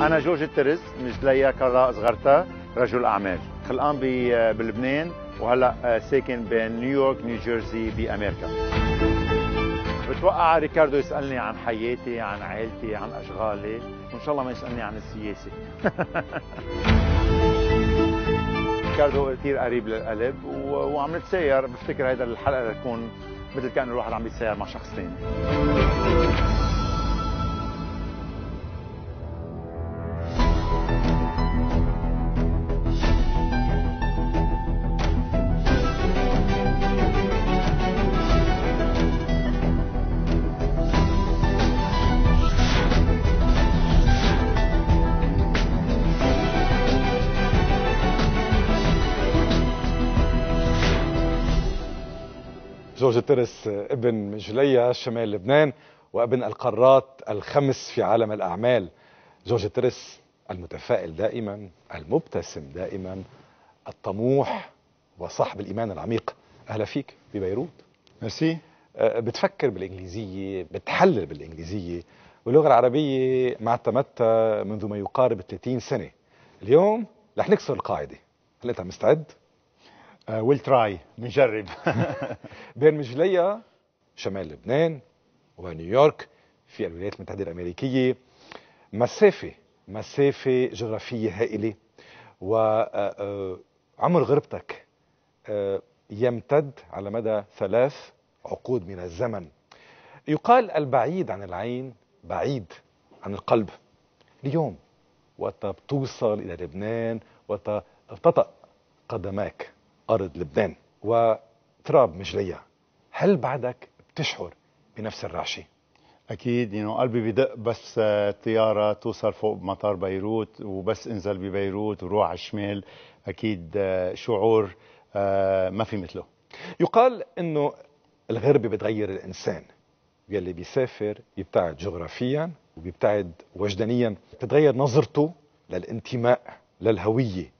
أنا جورج الترز من جليا كرة صغرتا رجل أعمال خلقان بلبنان وهلا آه، ساكن بين نيويورك نيوجيرسي بأمريكا بتوقع ريكاردو يسألني عن حياتي عن عائلتي عن أشغالي وإن شاء الله ما يسألني عن السياسة ريكاردو كثير قريب للقلب وعم نتساير بفتكر هيدا الحلقة تكون مثل كأنه الواحد عم يتسير مع شخص ثاني بطرس ابن جليا شمال لبنان وابن القارات الخمس في عالم الأعمال جورج ترس المتفائل دائما المبتسم دائما الطموح وصاحب الإيمان العميق أهلا فيك ببيروت ميرسي أه، بتفكر بالإنجليزية بتحلل بالإنجليزية واللغة العربية ما اعتمدتها منذ ما يقارب 30 سنة اليوم رح نكسر القاعدة هل أنت مستعد؟ ويل تراي بنجرب بين مجلية شمال لبنان ونيويورك في الولايات المتحدة الأمريكية مسافة مسافة جغرافية هائلة وعمر آه، آه، غربتك آه، يمتد على مدى ثلاث عقود من الزمن يقال البعيد عن العين بعيد عن القلب اليوم وقت بتوصل إلى لبنان وقت بتطأ قدماك أرض لبنان وتراب مجريها هل بعدك بتشعر بنفس الرعشة؟ أكيد يعني قلبي بدق بس آه، الطيارة توصل فوق مطار بيروت وبس انزل ببيروت وروح على الشمال أكيد آه، شعور آه، ما في مثله يقال إنه الغربة بتغير الإنسان يلي بيسافر يبتعد جغرافيا وبيبتعد وجدانيا بتتغير نظرته للانتماء للهوية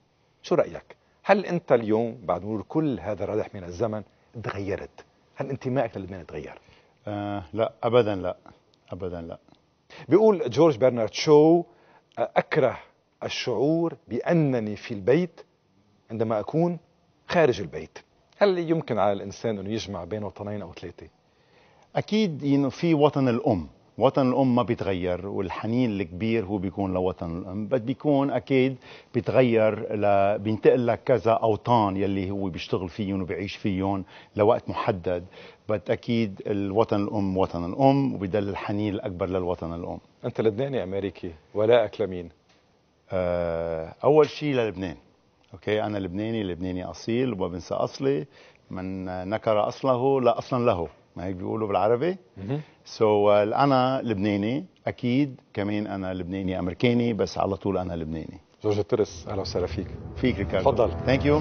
شو رأيك؟ هل انت اليوم بعد مرور كل هذا الردح من الزمن تغيرت هل انتمائك للبنان تغير آه لا ابدا لا ابدا لا بيقول جورج برنارد شو آه، اكره الشعور بانني في البيت عندما اكون خارج البيت هل يمكن على الانسان انه يجمع بين وطنين او ثلاثه اكيد انه في وطن الام وطن الأم ما بيتغير والحنين الكبير هو بيكون لوطن الأم بس بيكون أكيد بيتغير ل... بينتقل لكذا أوطان يلي هو بيشتغل فيهم وبيعيش فيهم لوقت محدد بس أكيد الوطن الأم وطن الأم وبيدل الحنين الأكبر للوطن الأم أنت لبناني أمريكي ولاءك لمين؟ آه، أول شيء للبنان أوكي أنا لبناني لبناني أصيل بنسى أصلي من نكر أصله لا أصلا له هيك بيقولوا بالعربي سو so, uh, آه، انا لبناني اكيد كمان انا لبناني امريكاني بس على طول انا لبناني جورج ترس اهلا وسهلا فيك فيك ريكاردو تفضل ثانك يو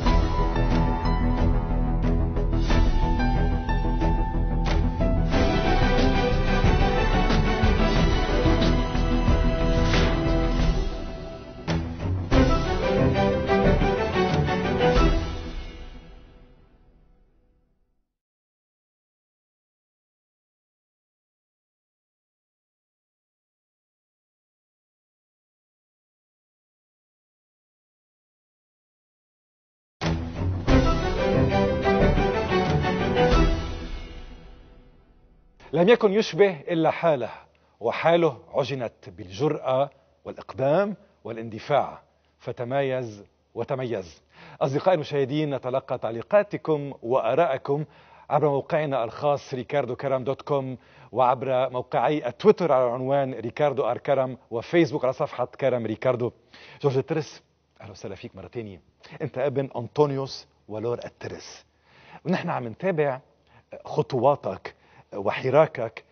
لم يكن يشبه إلا حاله وحاله عجنت بالجرأة والإقدام والاندفاع فتمايز وتميز أصدقائي المشاهدين نتلقى تعليقاتكم وآرائكم عبر موقعنا الخاص ريكاردو كرم دوت كوم وعبر موقعي التويتر على عنوان ريكاردو ار كرم وفيسبوك على صفحة كرم ريكاردو جورج الترس أهلا وسهلا فيك مرة تانية أنت ابن أنطونيوس ولور الترس ونحن عم نتابع خطواتك وحراكك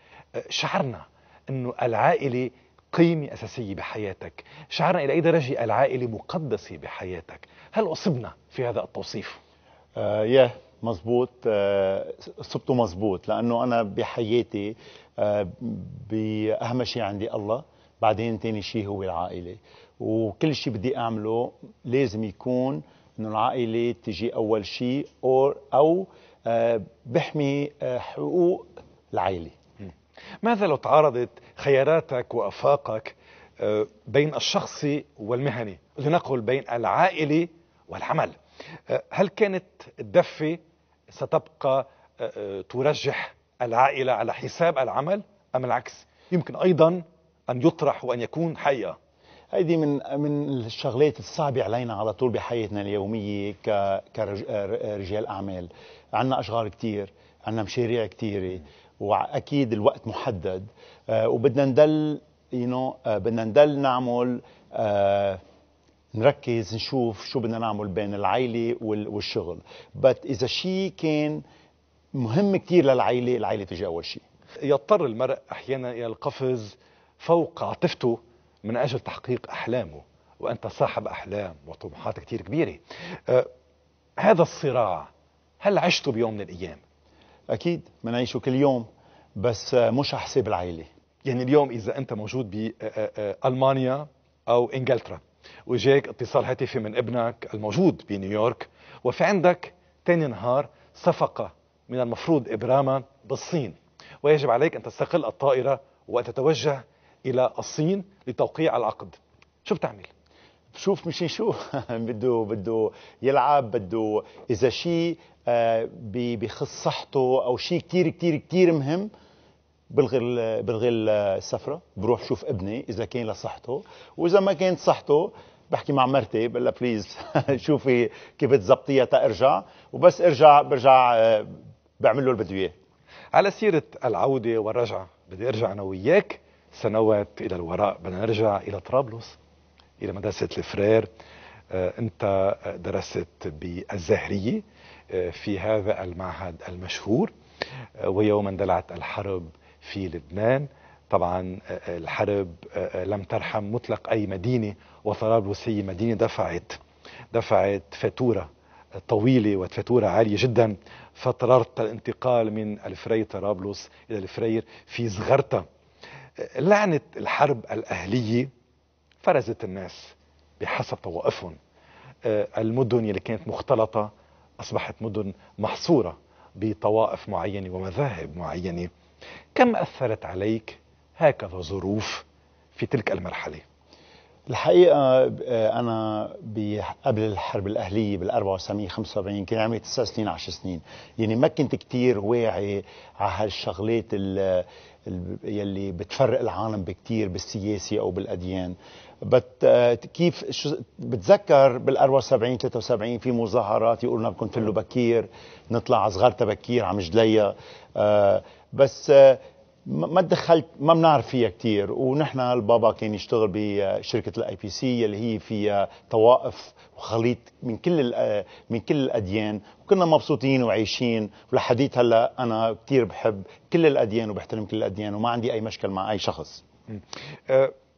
شعرنا أنه العائلة قيمة أساسية بحياتك شعرنا إلى أي درجة العائلة مقدسة بحياتك هل أصبنا في هذا التوصيف؟ آه يا مزبوط آه مزبوط لأنه أنا بحياتي آه بأهم شيء عندي الله بعدين ثاني شيء هو العائلة وكل شيء بدي أعمله لازم يكون انه العائله تجي اول شيء او او آه، بحمي آه، حقوق العائلة ماذا لو تعارضت خياراتك وافاقك آه، بين الشخصي والمهني لنقل بين العائلة والعمل آه، هل كانت الدفه ستبقى آه، ترجح العائله على حساب العمل ام العكس يمكن ايضا ان يطرح وان يكون حقيقه هيدي من من الشغلات الصعبة علينا على طول بحياتنا اليومية كرجال أعمال عندنا أشغال كتير عندنا مشاريع كتيرة واكيد الوقت محدد آه، وبدنا ندل يو you know, آه، بدنا ندل نعمل آه، نركز نشوف شو بدنا نعمل بين العيلة والشغل بس إذا شيء كان مهم كثير للعيلة العيلة تجي أول شيء يضطر المرء أحيانا إلى القفز فوق عاطفته من أجل تحقيق أحلامه وأنت صاحب أحلام وطموحات كثير كبيرة هذا الصراع هل عشته بيوم من الأيام اكيد بنعيشه كل يوم بس آه، مش حساب العائله يعني اليوم اذا انت موجود بالمانيا آه، آه، او انجلترا وجاك اتصال هاتفي من ابنك الموجود بنيويورك وفي عندك تاني نهار صفقه من المفروض ابراما بالصين ويجب عليك ان تستقل الطائره وتتوجه الى الصين لتوقيع العقد شو بتعمل شوف مش نشوف بده بده يلعب بده اذا شيء آه، بخص صحته او شيء كثير كثير كثير مهم بلغي بلغي السفره بروح شوف ابني اذا كان لصحته واذا ما كانت صحته بحكي مع مرتي بقول لها بليز شوفي كيف تزبطيها تارجع وبس ارجع برجع آه، بعمل له اللي بده اياه على سيره العوده والرجعه بدي ارجع انا وياك سنوات الى الوراء بدنا نرجع الى طرابلس الى مدرسه الفرير آه، انت آه، درست بالزهريه آه، في هذا المعهد المشهور ويوم اندلعت الحرب في لبنان طبعا الحرب لم ترحم مطلق اي مدينه وطرابلس الروسية مدينه دفعت دفعت فاتوره طويله وفاتوره عاليه جدا فاضطررت الانتقال من الفرير طرابلس الى الفرير في زغرتا لعنه الحرب الاهليه فرزت الناس بحسب طوائفهم آه، المدن اللي كانت مختلطة أصبحت مدن محصورة بطوائف معينة ومذاهب معينة كم أثرت عليك هكذا ظروف في تلك المرحلة؟ الحقيقة آه، أنا قبل الحرب الأهلية بال 74 75 كان عمري 9 سنين 10 سنين يعني ما كنت كتير واعي على هالشغلات يلي بتفرق العالم بكتير بالسياسة أو بالأديان بت uh, كيف شو بتذكر بال 74 73 في مظاهرات يقولوا لنا بدكم تفلوا بكير نطلع على صغار تبكير عم جليا آه، بس آه، ما تدخلت ما بنعرف فيها كثير ونحن البابا كان يشتغل بشركه آه، الاي بي سي اللي هي فيها طوائف وخليط من كل من كل الاديان وكنا مبسوطين وعايشين ولحديت هلا انا كثير بحب كل الاديان وبحترم كل الاديان وما عندي اي مشكل مع اي شخص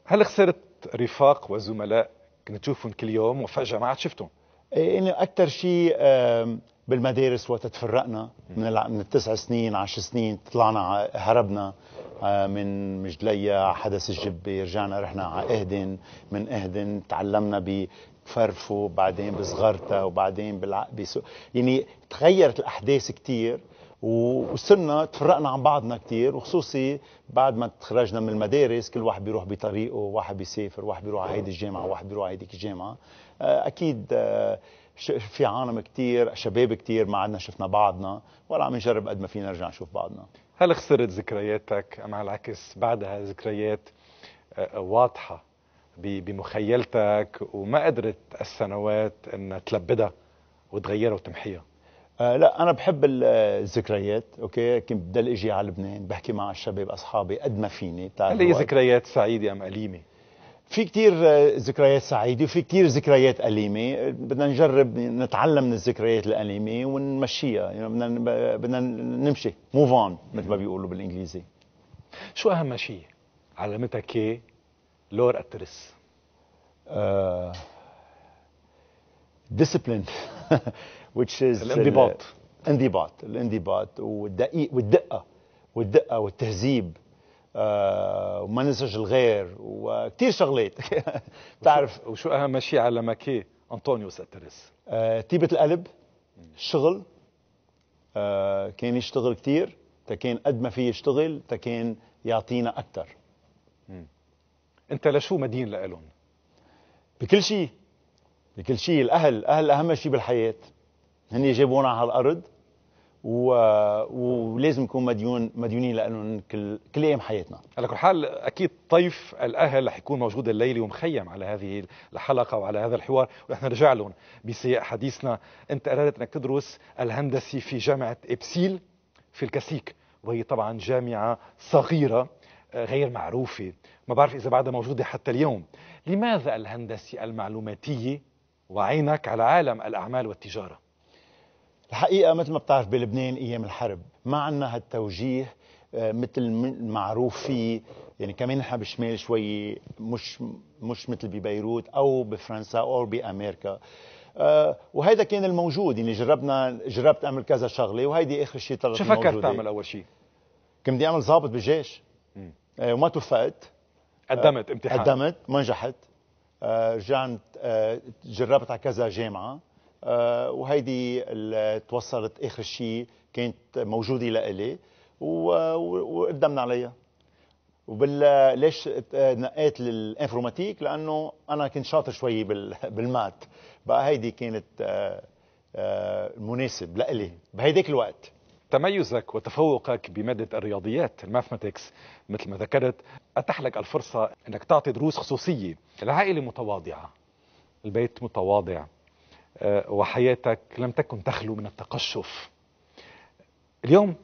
هل خسرت رفاق وزملاء كنت تشوفهم كل يوم وفجاه ما عاد شفتهم إيه، يعني اكثر شيء بالمدارس وقت تفرقنا من من التسع سنين عشر سنين طلعنا هربنا آه، من مجدلية حدث الجبة رجعنا رحنا على اهدن من اهدن تعلمنا بفرفو بعدين بصغرتا وبعدين بالعقبة يعني تغيرت الأحداث كثير وصرنا تفرقنا عن بعضنا كثير وخصوصي بعد ما تخرجنا من المدارس كل واحد بيروح بطريقه واحد بيسافر واحد بيروح على هيدي الجامعه واحد بيروح على هيديك الجامعه آه، اكيد آه، في عالم كثير شباب كثير ما عدنا شفنا بعضنا ولا عم نجرب قد ما فينا نرجع نشوف بعضنا هل خسرت ذكرياتك ام على العكس بعدها ذكريات آه، واضحه بمخيلتك وما قدرت السنوات انها تلبدها وتغيرها وتمحيها آه لا انا بحب الذكريات اوكي كنت بدل اجي على لبنان بحكي مع الشباب اصحابي قد ما فيني بتعرف هل ذكريات سعيده ام اليمه في كتير آه، ذكريات سعيده وفي كتير ذكريات اليمه بدنا نجرب نتعلم من الذكريات الاليمه ونمشيها يعني بدنا بدنا نمشي موف اون مثل ما بيقولوا بالانجليزي شو اهم شيء علمتك ايه لور اترس؟ ديسيبلين آه، which is الانضباط الانضباط الانضباط والدقيق والدقه والدقه والتهذيب آه وما ننساش الغير وكثير شغلات بتعرف وشو اهم شيء ماكي انطونيو ساتريس آه طيبه القلب الشغل آه كان يشتغل كثير تكان قد ما في يشتغل تكان يعطينا اكثر انت لشو مدين لهم بكل شيء بكل شيء الاهل الاهل اهم شيء بالحياه هن جابونا على الارض و... ولازم نكون مديون مديونين لهم كل كل ايام حياتنا. على كل حال اكيد طيف الاهل رح يكون موجود الليله ومخيم على هذه الحلقه وعلى هذا الحوار ونحن نرجع لهم بسياق حديثنا، انت قررت انك تدرس الهندسي في جامعه ابسيل في الكسيك وهي طبعا جامعه صغيره آه، غير معروفه، ما بعرف اذا بعدها موجوده حتى اليوم. لماذا الهندسه المعلوماتيه وعينك على عالم الاعمال والتجاره؟ الحقيقة مثل ما بتعرف بلبنان أيام الحرب ما عنا هالتوجيه آه، مثل المعروف فيه يعني كمان نحن بالشمال شوي مش مش مثل ببيروت او بفرنسا او بامريكا آه، وهيدا وهذا كان الموجود يعني جربنا جربت اعمل كذا شغله وهيدي اخر شيء طلعت شو فكرت تعمل اول شيء؟ كنت بدي اعمل ضابط بالجيش آه، وما توفقت قدمت امتحان قدمت ما نجحت رجعت جربت على كذا جامعه آه، وهيدي توصلت اخر شيء كانت موجوده لإلي وقدمنا عليها وبال ليش نقيت للانفورماتيك لانه انا كنت شاطر شوي بالمات بقى هيدي كانت آه، آه، مناسب لإلي بهيداك الوقت تميزك وتفوقك بمادة الرياضيات الماثماتيكس مثل ما ذكرت أتح لك الفرصة أنك تعطي دروس خصوصية العائلة متواضعة البيت متواضع آه، وحياتك لم تكن تخلو من التقشف اليوم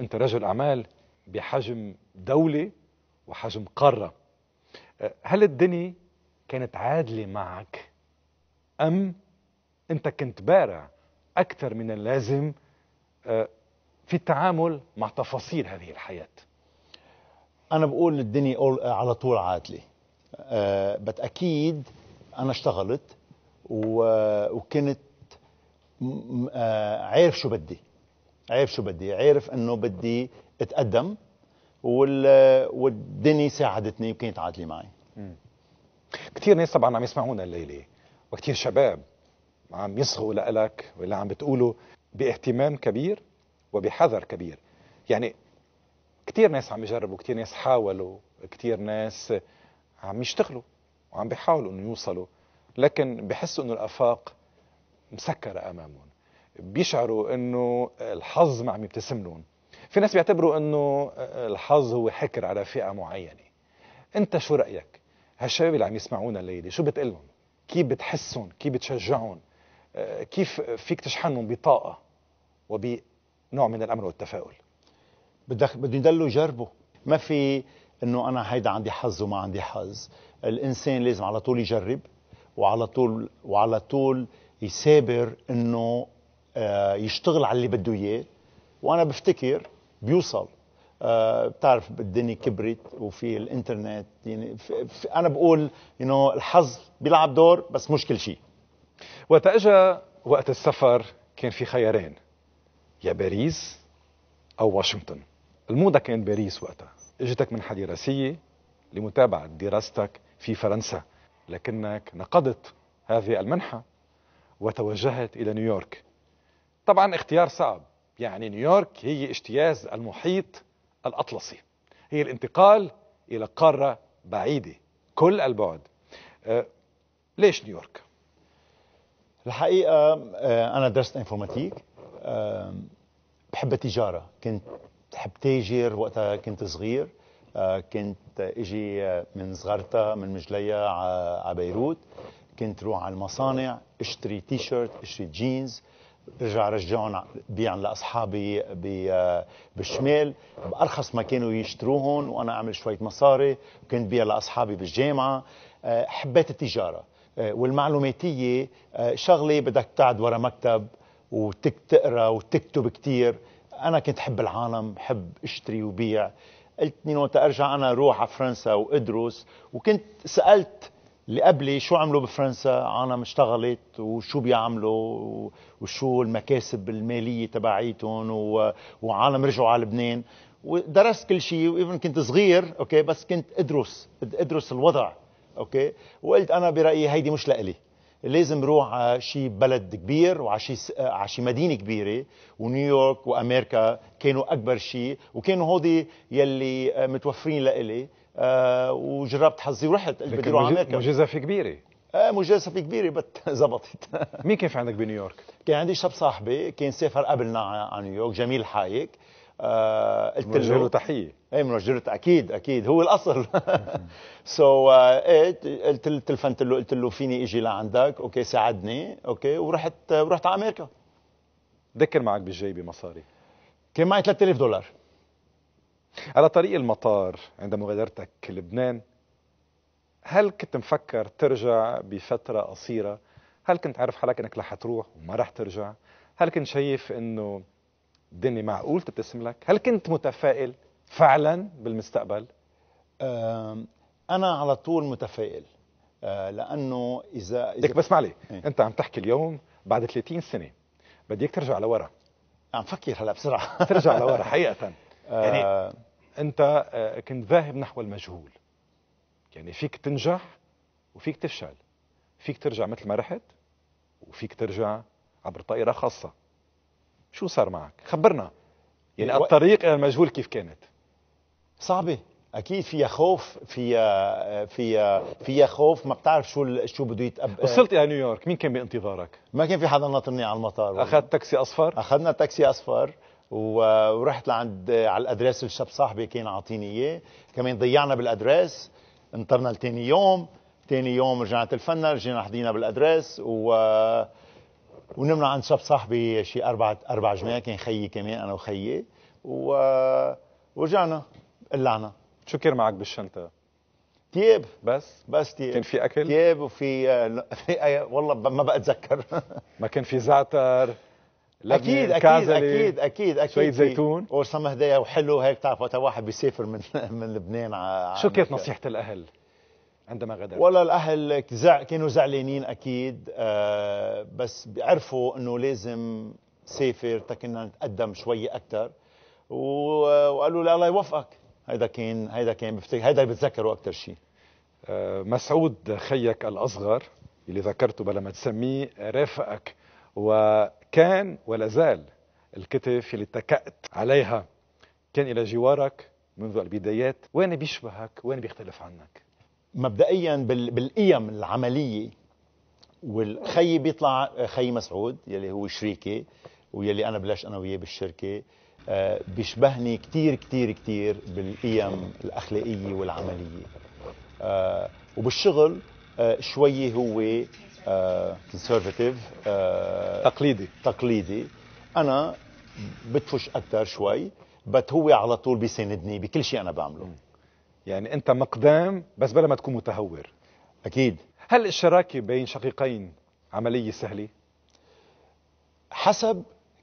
انت رجل اعمال بحجم دوله وحجم قاره آه، هل الدنيا كانت عادله معك ام انت كنت بارع اكثر من اللازم آه، في التعامل مع تفاصيل هذه الحياه انا بقول الدنيا على طول عادله بتاكيد انا اشتغلت وكنت آه، عارف شو بدي عارف شو بدي عارف انه بدي اتقدم والدنيا ساعدتني وكانت عادله معي كثير ناس طبعا عم يسمعونا الليله وكثير شباب عم يصغوا لك واللي عم بتقوله باهتمام كبير وبحذر كبير يعني كثير ناس عم يجربوا كثير ناس حاولوا كثير ناس عم يشتغلوا وعم بيحاولوا انه يوصلوا لكن بحسوا انه الافاق مسكره امامهم بيشعروا انه الحظ ما عم يبتسم لهم في ناس بيعتبروا انه الحظ هو حكر على فئه معينه انت شو رايك هالشباب اللي عم يسمعونا الليله شو بتقلهم كيف بتحسهم كيف بتشجعهم كيف فيك تشحنهم بطاقه وبنوع من الامل والتفاؤل بدك بده يضلوا يجربوا ما في انه انا هيدا عندي حظ وما عندي حظ الانسان لازم على طول يجرب وعلى طول وعلى طول يسابر انه آه، يشتغل على اللي بده اياه وانا بفتكر بيوصل آه، بتعرف الدنيا كبرت وفي الانترنت يعني انا بقول يو نو الحظ بيلعب دور بس مش كل شيء وقت اجى وقت السفر كان في خيارين يا باريس او واشنطن الموضه كان باريس وقتها اجتك من حديراسيه لمتابعه دراستك في فرنسا لكنك نقضت هذه المنحة وتوجهت إلى نيويورك طبعا اختيار صعب يعني نيويورك هي اجتياز المحيط الأطلسي هي الانتقال إلى قارة بعيدة كل البعد أه ليش نيويورك؟ الحقيقة أه، أنا درست انفورماتيك أه، بحب التجارة كنت بحب تاجر وقتها كنت صغير آه، كنت اجي من صغرتها من مجليا على بيروت كنت روح على المصانع اشتري تي شيرت اشتري جينز رجع رجعهم بيعن لاصحابي بالشمال بارخص ما كانوا يشتروهم وانا اعمل شويه مصاري وكنت بيع لاصحابي بالجامعه آه، حبيت التجاره آه، والمعلوماتيه شغله بدك تقعد ورا مكتب وتقرا وتكتب كثير انا كنت حب العالم حب اشتري وبيع قلت مين وقت ارجع انا اروح على فرنسا وادرس وكنت سالت اللي قبلي شو عملوا بفرنسا عالم اشتغلت وشو بيعملوا وشو المكاسب الماليه تبعيتهم وعالم رجعوا على لبنان ودرست كل شيء وايفن كنت صغير اوكي بس كنت ادرس ادرس الوضع اوكي وقلت انا برايي هيدي مش لإلي لازم روح على شي بلد كبير وعلى شي آه، على شي مدينه كبيره ونيويورك وامريكا كانوا اكبر شيء وكانوا هودي يلي آه، متوفرين لإلي آه، وجربت حظي ورحت قلت بدي اروح امريكا مجازفه كبيره ايه مجازفه كبيره بس زبطت مين كان في عندك بنيويورك؟ كان عندي شاب صاحبي كان سافر قبلنا على نيويورك جميل حايك آه، قلت له تحيه اي بنوجه له اكيد اكيد هو الاصل سو آه، ايه قلت له تلفنت له قلت له فيني اجي لعندك اوكي ساعدني اوكي ورحت ورحت على امريكا ذكر معك بجيبي مصاري كان معي 3000 دولار على طريق المطار عند مغادرتك لبنان هل كنت مفكر ترجع بفترة قصيرة؟ هل كنت عارف حالك انك رح تروح وما رح ترجع؟ هل كنت شايف انه الدنيا معقول تبتسم لك هل كنت متفائل فعلا بالمستقبل انا على طول متفائل أه، لانه اذا بدك بس معلي إيه؟ انت عم تحكي اليوم بعد 30 سنه بديك ترجع لورا عم فكر هلا بسرعه ترجع لورا حقيقه أه، يعني انت أه، كنت ذاهب نحو المجهول يعني فيك تنجح وفيك تفشل فيك ترجع مثل ما رحت وفيك ترجع عبر طائره خاصه شو صار معك خبرنا يعني الطريق الى المجهول كيف كانت صعبه اكيد فيها خوف فيها فيها فيها خوف ما بتعرف شو شو بده يتقبل وصلت الى نيويورك مين كان بانتظارك ما كان في حدا ناطرني على المطار اخذت تاكسي اصفر اخذنا تاكسي اصفر ورحت لعند على الادريس الشاب صاحبي كان عاطيني اياه كمان ضيعنا بالادريس انطرنا لتاني يوم تاني يوم رجعت الفنر رجعنا حضينا بالادريس و ونمنا عند صف صاحبي شي اربع اربع جماعه كان خيي كمان انا وخيي و... ورجعنا قلعنا شو كان معك بالشنطه؟ تياب بس بس تياب كان في اكل؟ تياب وفي في آه، والله ما بقى اتذكر ما كان في زعتر اكيد اكيد اكيد اكيد اكيد شوية زيتون ورسم هدايا وحلو هيك بتعرف وقت واحد بيسافر من من لبنان على شو كانت نصيحة الاهل؟ عندما غادر ولا الاهل زع... كانوا زعلانين اكيد آه بس عرفوا انه لازم سافر تكنا نتقدم شوي اكثر و... وقالوا لي الله يوفقك هيدا كان هيدا كان بفتكر هيدا بتذكره اكثر شيء آه، مسعود خيك الاصغر اللي ذكرته بلا ما تسميه رافقك وكان ولا زال الكتف اللي اتكأت عليها كان إلى جوارك منذ البدايات وين بيشبهك وين بيختلف عنك مبدئيا بالقيم العمليه والخي بيطلع خي مسعود يلي هو شريكي ويلي انا بلشت انا وياه بالشركه آه، بيشبهني كثير كثير كثير بالقيم الاخلاقيه والعمليه آه، وبالشغل آه، شوي هو كونسرفتيف تقليدي تقليدي انا بدفش اكثر شوي بس هو على طول بيساندني بكل شيء انا بعمله يعني انت مقدام بس بلا ما تكون متهور اكيد هل الشراكه بين شقيقين عمليه سهله حسب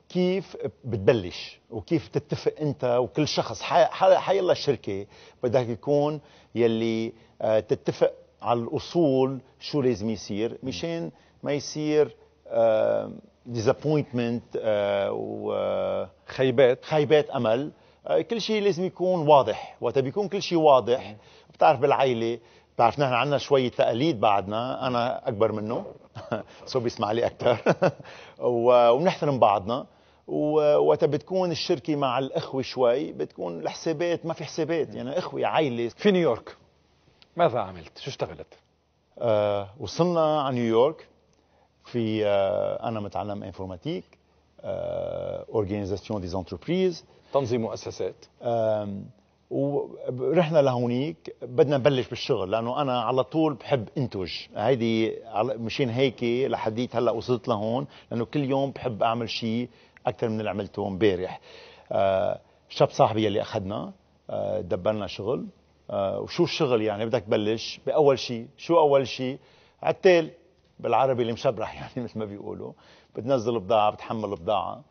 كيف بتبلش وكيف تتفق انت وكل شخص حيلا الشركه بدك يكون يلي آه، تتفق على الاصول شو لازم يصير مشان ما يصير ديزابوينتمنت آه، آه، و خيبات خيبات امل آه، كل شيء لازم يكون واضح وقت بيكون كل شيء واضح بتعرف بالعائله بتعرف نحن عندنا شوية تقاليد بعدنا أنا أكبر منه سو بيسمع لي أكثر وبنحترم بعضنا ووقت بتكون الشركة مع الإخوة شوي بتكون الحسابات ما في حسابات يعني إخوة عائلة في نيويورك ماذا عملت؟ شو اشتغلت؟ آه وصلنا على نيويورك في آه أنا متعلم انفورماتيك اورجانيزاسيون دي زونتربريز تنظيم مؤسسات ورحنا لهونيك بدنا نبلش بالشغل لانه انا على طول بحب انتج هيدي مشين هيك لحديت هلا وصلت لهون لانه كل يوم بحب اعمل شيء اكثر من اللي عملته امبارح آه، شاب صاحبي اللي اخذنا آه، دبلنا شغل آه، وشو الشغل يعني بدك تبلش باول شيء شو اول شيء عتال بالعربي المشبرح يعني مثل ما بيقولوا بتنزل بضاعة بتحمل بضاعة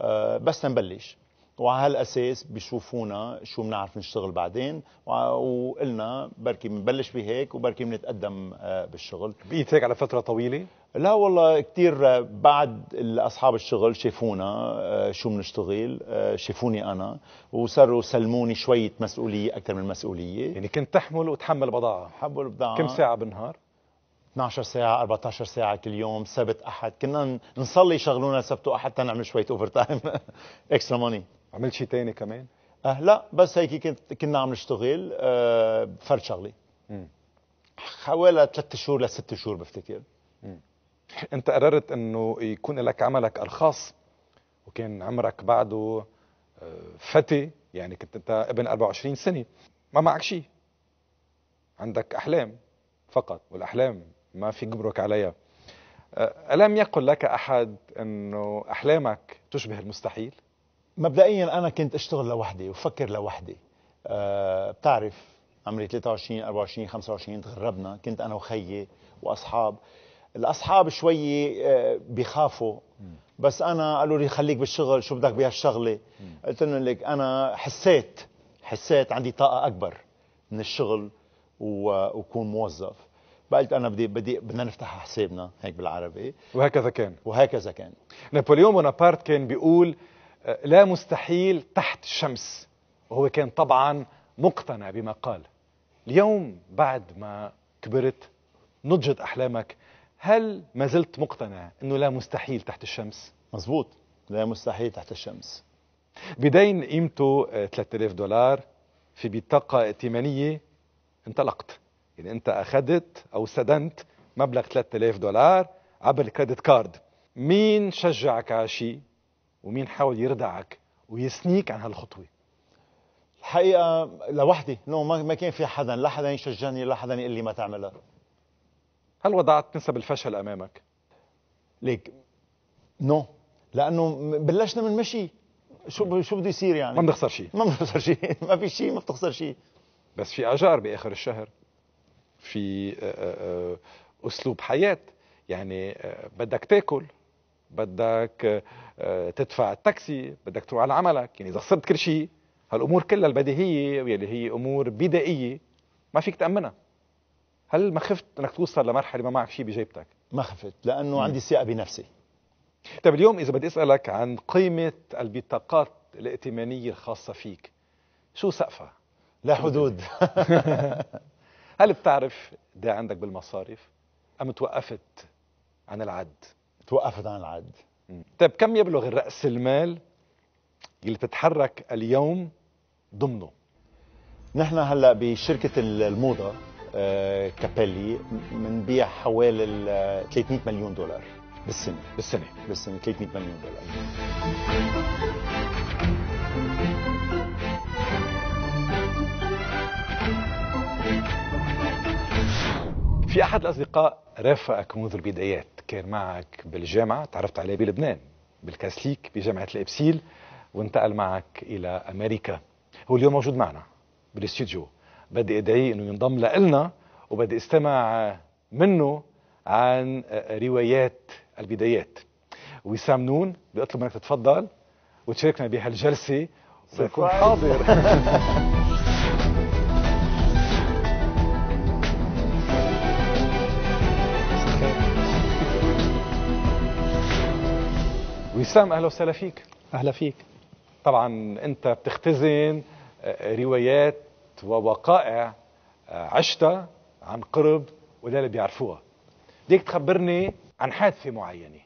آه، بس نبلش وعلى هالاساس بيشوفونا شو بنعرف نشتغل بعدين وقلنا بركي بنبلش بهيك وبركي بنتقدم آه، بالشغل بقيت هيك على فتره طويله لا والله كثير آه، بعد اصحاب الشغل شافونا شو بنشتغل شافوني انا وصاروا سلموني شويه مسؤوليه اكثر من مسؤوليه يعني كنت تحمل وتحمل بضاعه حمل بضاعه كم ساعه بالنهار 12 ساعة 14 ساعة كل يوم سبت أحد كنا نصلي شغلونا سبت وأحد تنعمل شوية أوفر تايم إكسترا موني عملت شيء ثاني كمان؟ أه لا بس هيك كنت كنا عم نشتغل أه فرد شغلي حوالي ثلاث شهور لست شهور بفتكر مم. انت قررت انه يكون لك عملك ارخص وكان عمرك بعده آه، فتي يعني كنت انت ابن 24 سنه ما معك شيء عندك احلام فقط والاحلام ما في جبرك عليها ألم يقل لك أحد أنه أحلامك تشبه المستحيل؟ مبدئيا أنا كنت أشتغل لوحدي وفكر لوحدي أه بتعرف عمري 23 24 25 تغربنا كنت أنا وخيي وأصحاب الأصحاب شوي بيخافوا بس أنا قالوا لي خليك بالشغل شو بدك بهالشغلة قلت لهم لك أنا حسيت حسيت عندي طاقة أكبر من الشغل وأكون موظف فقلت انا بدي بدي بدنا نفتح حسابنا هيك بالعربي وهكذا كان وهكذا كان نابليون بونابرت كان بيقول آه، لا مستحيل تحت الشمس وهو كان طبعا مقتنع بما قال اليوم بعد ما كبرت نضجت احلامك هل ما زلت مقتنع انه لا مستحيل تحت الشمس مزبوط لا مستحيل تحت الشمس بدين قيمته 3000 آه، دولار في بطاقة ائتمانية انطلقت يعني انت اخذت او سدنت مبلغ 3000 دولار عبر الكريدت كارد مين شجعك على شيء ومين حاول يردعك ويسنيك عن هالخطوه الحقيقه لوحدي نو ما كان في حدا لا حدا يشجعني لا حدا يقول لي ما تعملها هل وضعت نسب الفشل امامك ليك نو لانه بلشنا من مشي شو شو بده يصير يعني ما بنخسر شيء ما بنخسر شيء ما في شيء ما بتخسر شيء بس في اجار باخر الشهر في آه، آه، آه، اسلوب حياه يعني بدك تاكل بدك تدفع التاكسي بدك تروح على عملك يعني اذا خسرت كل شيء هالامور كلها البديهيه واللي هي امور بدائيه ما فيك تامنها هل ما خفت انك توصل لمرحله ما معك شيء بجيبتك ما خفت لانه م. عندي ثقه بنفسي طيب اليوم اذا بدي اسالك عن قيمه البطاقات الائتمانيه الخاصه فيك شو سقفها لا حدود هل بتعرف ده إيه عندك بالمصاريف أم توقفت عن العد توقفت عن العد طيب كم يبلغ رأس المال اللي بتتحرك اليوم ضمنه نحن هلا بشركه الموضه آه، كابيلي بنبيع حوالي 300 مليون دولار بالسنه بالسنه بالسنه 300 مليون دولار في أحد الأصدقاء رافقك منذ البدايات كان معك بالجامعة تعرفت عليه بلبنان بالكاسليك بجامعة الإبسيل وانتقل معك إلى أمريكا هو اليوم موجود معنا بالاستديو بدي أدعيه أنه ينضم لنا وبدي استمع منه عن روايات البدايات وسام نون بيطلب منك تتفضل وتشاركنا بهالجلسة وتكون حاضر وسام اهلا وسهلا فيك اهلا فيك طبعا انت بتختزن آه، روايات ووقائع آه، عشتها عن قرب ولا اللي بيعرفوها بدك تخبرني عن حادثه معينه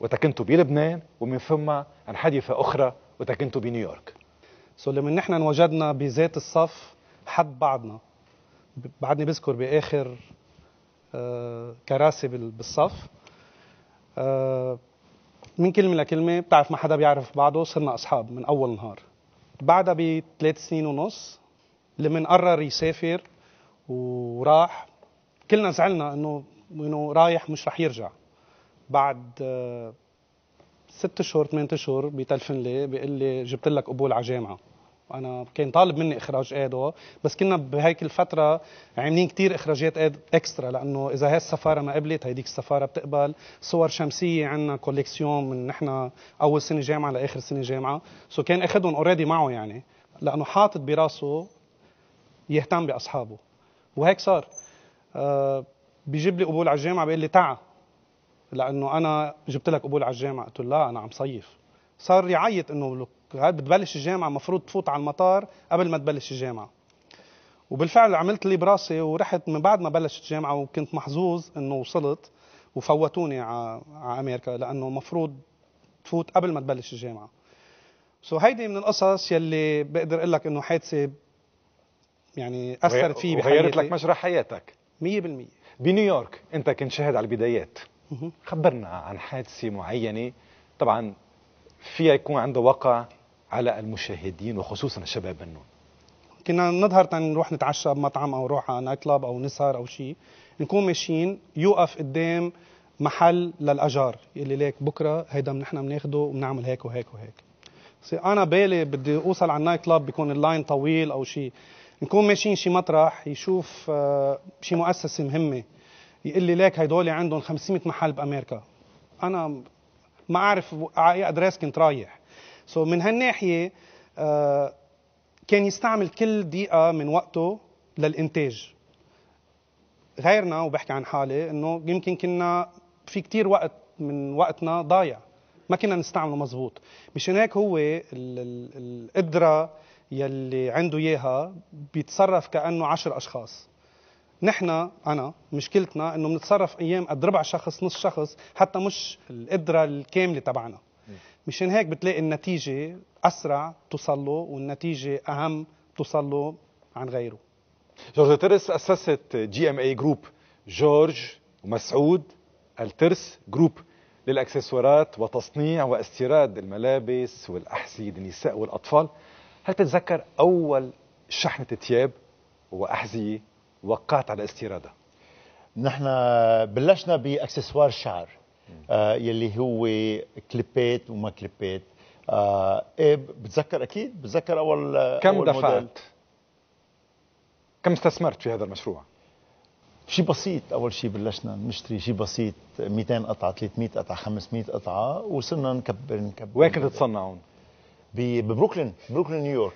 وتكنت بلبنان ومن ثم عن حادثه اخرى وتكنت بنيويورك سو لما نحن انوجدنا بذات الصف حد بعضنا بعدني بذكر باخر آه، كراسي بالصف آه من كلمه لكلمه بتعرف ما حدا بيعرف بعضه صرنا اصحاب من اول نهار بعدها بثلاث سنين ونص لما قرر يسافر وراح كلنا زعلنا انه انه رايح مش رح يرجع بعد آه، ست شهور ثمان شهور بيتلفن لي بيقول لي جبت لك قبول على جامعه انا كان طالب مني اخراج ادو بس كنا بهيك الفتره عاملين كتير اخراجات اد اكسترا لانه اذا هاي السفاره ما قبلت هيديك السفاره بتقبل صور شمسيه عندنا كوليكسيون من نحن اول سنه جامعه لاخر سنه جامعه سو كان اخذهم اوريدي معه يعني لانه حاطط براسه يهتم باصحابه وهيك صار آه، بيجيب لي قبول على الجامعه بيقول لي تعا لانه انا جبت لك قبول على الجامعه قلت له لا انا عم صيف صار يعيط انه بتبلش الجامعه المفروض تفوت على المطار قبل ما تبلش الجامعه وبالفعل عملت اللي براسي ورحت من بعد ما بلشت الجامعه وكنت محظوظ انه وصلت وفوتوني على امريكا لانه المفروض تفوت قبل ما تبلش الجامعه سو هيدي من القصص يلي بقدر اقول لك انه حادثه يعني اثرت فيه بحياتي وغيرت لك مجرى حياتك 100% بنيويورك انت كنت شاهد على البدايات خبرنا عن حادثه معينه طبعا فيها يكون عنده وقع على المشاهدين وخصوصا الشباب النون كنا نظهر نروح نتعشى بمطعم او نروح على نايت كلاب او نسهر او شيء نكون ماشيين يوقف قدام محل للاجار يقول ليك بكره هيدا نحن بناخده وبنعمل هيك وهيك وهيك انا بالي بدي اوصل على النايت كلاب بيكون اللاين طويل او شيء نكون ماشيين شي مطرح يشوف آه، شي مؤسسه مهمه يقول لي ليك هدول عندهم 500 محل بامريكا انا ما اعرف على اي ادريس كنت رايح سو so من هالناحيه آه، كان يستعمل كل دقيقه من وقته للانتاج غيرنا وبحكي عن حالي انه يمكن كنا في كتير وقت من وقتنا ضايع ما كنا نستعمله مزبوط مشان هيك هو القدره يلي عنده اياها بيتصرف كانه عشر اشخاص نحن انا مشكلتنا انه بنتصرف ايام قد ربع شخص نص شخص حتى مش القدره الكامله تبعنا مشان هيك بتلاقي النتيجة أسرع تصله والنتيجة أهم تصله عن غيره جورج ترس أسست جي ام اي جروب جورج ومسعود الترس جروب للأكسسوارات وتصنيع واستيراد الملابس والأحذية للنساء والأطفال هل تتذكر أول شحنة ثياب وأحذية وقعت على استيرادها؟ نحن بلشنا باكسسوار الشعر آه يلي هو كليبات وما كليبات آه ايه بتذكر اكيد بتذكر اول آه، كم أول دفعت موديل. كم استثمرت في هذا المشروع شيء بسيط اول شيء بلشنا نشتري شيء بسيط 200 قطعه 300 قطعه 500 قطعه وصرنا نكبر نكبر وين كنت تصنعون؟ ببروكلين بروكلين نيويورك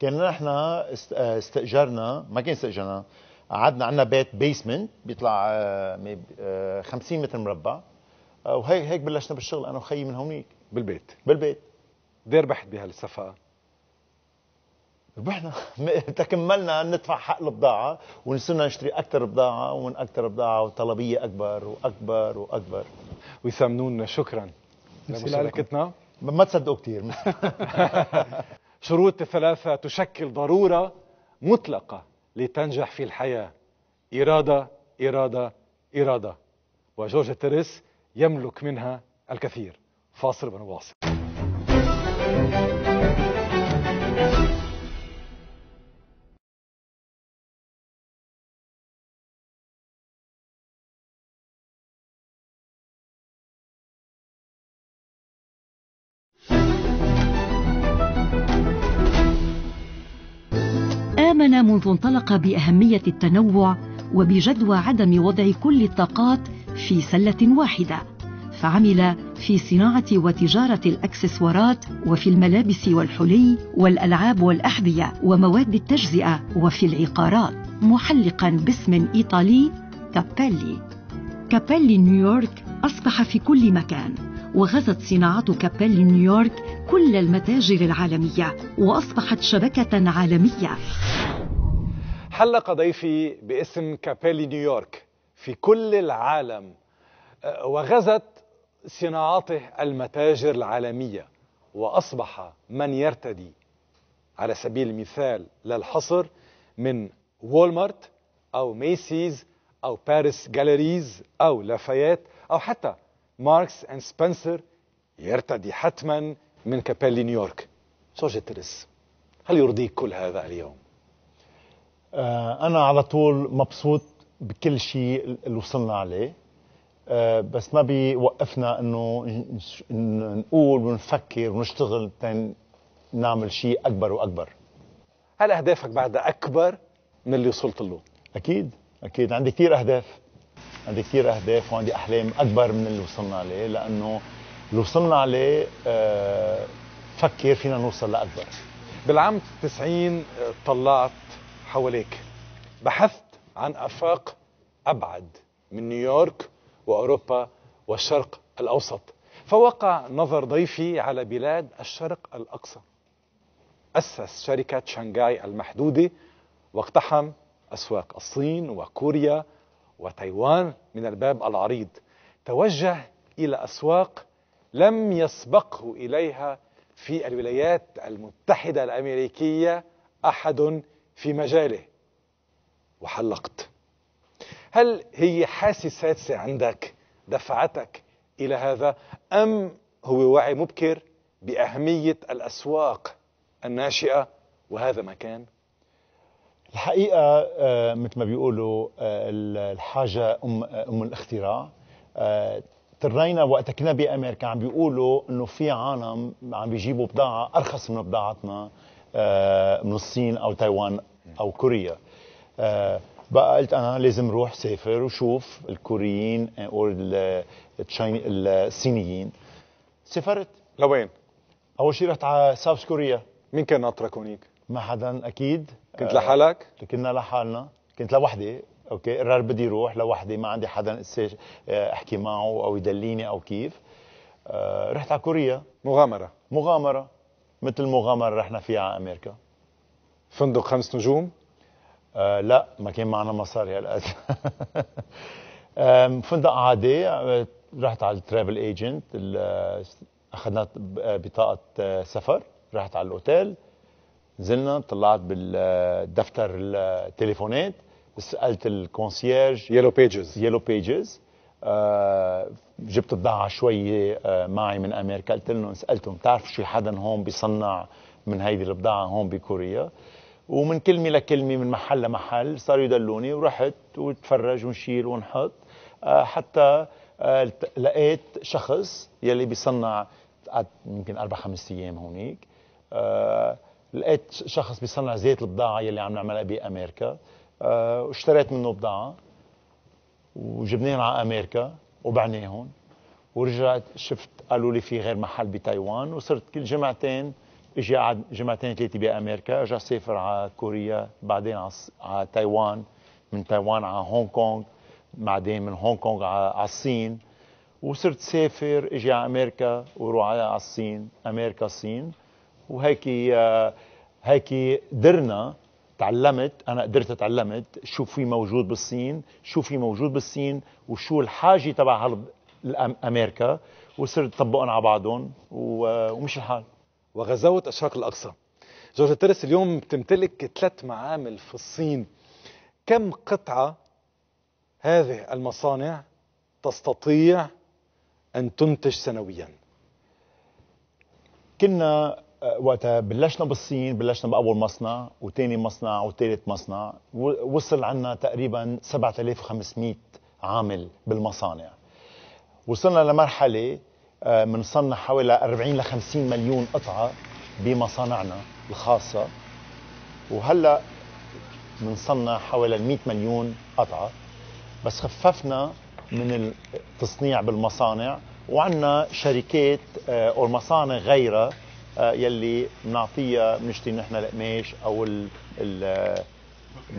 كان نحن آه، استاجرنا ما كان استاجرنا قعدنا عندنا بيت بيسمنت بيطلع 50 آه، متر مربع وهي هيك بلشنا بالشغل انا وخيي من هونيك بالبيت بالبيت قد ربحت بهالصفقه؟ ربحنا تكملنا ندفع حق البضاعة ونصرنا نشتري أكثر بضاعة ومن أكثر بضاعة وطلبية أكبر وأكبر وأكبر نون شكرا لمشاركتنا ما تصدقوا كثير شروط الثلاثة تشكل ضرورة مطلقة لتنجح في الحياة إرادة إرادة إرادة وجورج تيريس يملك منها الكثير فاصل ونواصل آمن منذ انطلق بأهمية التنوع وبجدوى عدم وضع كل الطاقات في سلة واحدة فعمل في صناعة وتجارة الأكسسوارات وفي الملابس والحلي والألعاب والأحذية ومواد التجزئة وفي العقارات محلقا باسم إيطالي كابيلي كابيلي نيويورك أصبح في كل مكان وغزت صناعة كابيلي نيويورك كل المتاجر العالمية وأصبحت شبكة عالمية حلق ضيفي باسم كابيلي نيويورك في كل العالم آه، وغزت صناعته المتاجر العالمية وأصبح من يرتدي على سبيل المثال للحصر من وولمارت أو ميسيز أو باريس جاليريز أو لافايات أو حتى ماركس أند سبنسر يرتدي حتما من كابيل نيويورك زوجة ترس هل يرضيك كل هذا اليوم؟ آه، أنا على طول مبسوط بكل شيء اللي وصلنا عليه آه، بس ما بيوقفنا انه نقول ونفكر ونشتغل نعمل شيء اكبر واكبر هل اهدافك بعدها اكبر من اللي وصلت له اكيد اكيد عندي كثير اهداف عندي كثير اهداف وعندي احلام اكبر من اللي وصلنا عليه لانه اللي وصلنا عليه آه، فكر فينا نوصل لاكبر بالعام 90 طلعت حواليك بحثت عن افاق ابعد من نيويورك واوروبا والشرق الاوسط فوقع نظر ضيفي على بلاد الشرق الاقصى اسس شركه شنغاي المحدوده واقتحم اسواق الصين وكوريا وتايوان من الباب العريض توجه الى اسواق لم يسبقه اليها في الولايات المتحده الامريكيه احد في مجاله وحلقت هل هي حاسة سادسة عندك دفعتك إلى هذا أم هو وعي مبكر بأهمية الأسواق الناشئة وهذا مكان الحقيقة آه، مثل ما بيقولوا آه، الحاجة أم, آه، أم الاختراع ترينا وقت كنا بأمريكا عم بيقولوا إنه في عالم عم بيجيبوا بضاعة أرخص من بضاعتنا من الصين أو تايوان أو كوريا آه، بقى قلت انا لازم روح سافر وشوف الكوريين او الصينيين سافرت لوين؟ اول شيء رحت على ساوث كوريا مين كان ناطرك هونيك؟ ما حدا اكيد كنت لحالك؟ آه، كنا لحالنا كنت لوحدي اوكي قرر بدي روح لوحدي ما عندي حدا آه، احكي معه او يدليني او كيف رحت على كوريا مغامره مغامره مثل المغامره رحنا فيها على امريكا فندق خمس نجوم آه لا ما كان معنا مصاري هالقد فندق عادي آه، رحت على الترافل ايجنت آه، اخذنا آه، بطاقه سفر رحت على الاوتيل نزلنا طلعت بالدفتر التليفونات سالت الكونسيرج يلو بيجز يلو بيجز جبت بضاعه شوي معي من امريكا قلت لهم سالتهم بتعرفوا شي حدا هون بيصنع من هيدي البضاعه هون بكوريا ومن كلمة لكلمة من محل لمحل صاروا يدلوني ورحت وتفرج ونشيل ونحط آه، حتى آه، لقيت شخص يلي بيصنع قعدت يمكن أربع خمس أيام هونيك آه، لقيت شخص بيصنع زيت البضاعة يلي عم نعملها بأمريكا واشتريت منه بضاعة وجبناهم على أمريكا وبعناهم ورجعت شفت قالوا لي في غير محل بتايوان وصرت كل جمعتين اجى قعد جمعتين ثلاثه بامريكا اجى سافر على كوريا بعدين على تايوان من تايوان على هونغ كونغ بعدين من هونغ كونغ على الصين وصرت سافر اجي على امريكا وروح على الصين امريكا الصين وهيك آه، هيك قدرنا تعلمت انا قدرت تعلمت شو في موجود بالصين شو في موجود بالصين وشو الحاجه تبع امريكا وصرت طبقهم على بعضهم آه، ومش الحال وغزوة الشرق الأقصى جورج تيرس اليوم بتمتلك ثلاث معامل في الصين كم قطعة هذه المصانع تستطيع أن تنتج سنويا كنا آه، وقتها بلشنا بالصين بلشنا بأول مصنع وثاني مصنع وثالث مصنع وصل عنا تقريبا 7500 عامل بالمصانع وصلنا لمرحلة بنصنع آه، حوالي 40 ل 50 مليون قطعه بمصانعنا الخاصه وهلا بنصنع حوالي 100 مليون قطعه بس خففنا من التصنيع بالمصانع وعندنا شركات آه، او مصانع غيرها آه، يلي بنعطيها بنشتري نحن القماش او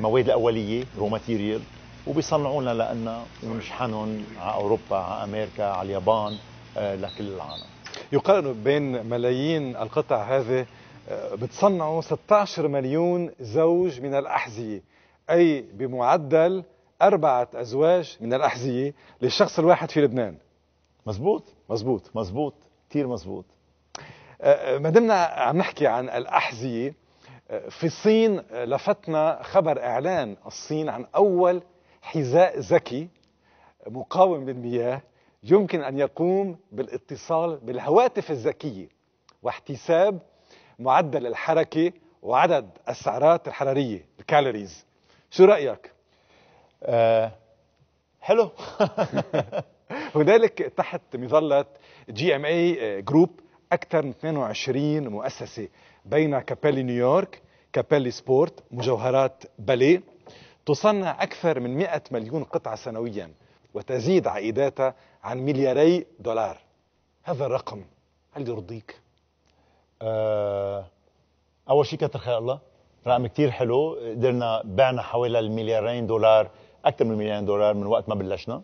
المواد الاوليه رو ماتيريال وبيصنعوا لنا لنا ونشحنهم على اوروبا على امريكا على اليابان آه، لكل العالم يقال انه بين ملايين القطع هذه آه، بتصنعوا 16 مليون زوج من الأحذية أي بمعدل أربعة أزواج من الأحذية للشخص الواحد في لبنان مزبوط مزبوط مزبوط كثير مزبوط آه، ما دمنا عم نحكي عن الأحذية في الصين لفتنا خبر إعلان الصين عن أول حذاء ذكي مقاوم للمياه يمكن أن يقوم بالاتصال بالهواتف الذكية واحتساب معدل الحركة وعدد السعرات الحرارية الكالوريز شو رأيك؟ أه حلو هنالك تحت مظلة جي ام اي جروب أكثر من 22 مؤسسة بين كابيلي نيويورك كابيلي سبورت مجوهرات باليه تصنع أكثر من 100 مليون قطعة سنويا وتزيد عائداتها عن ملياري دولار هذا الرقم هل يرضيك؟ أه اول شيء كثر خير الله رقم كثير حلو قدرنا بعنا حوالي المليارين دولار اكثر من مليارين دولار من وقت ما بلشنا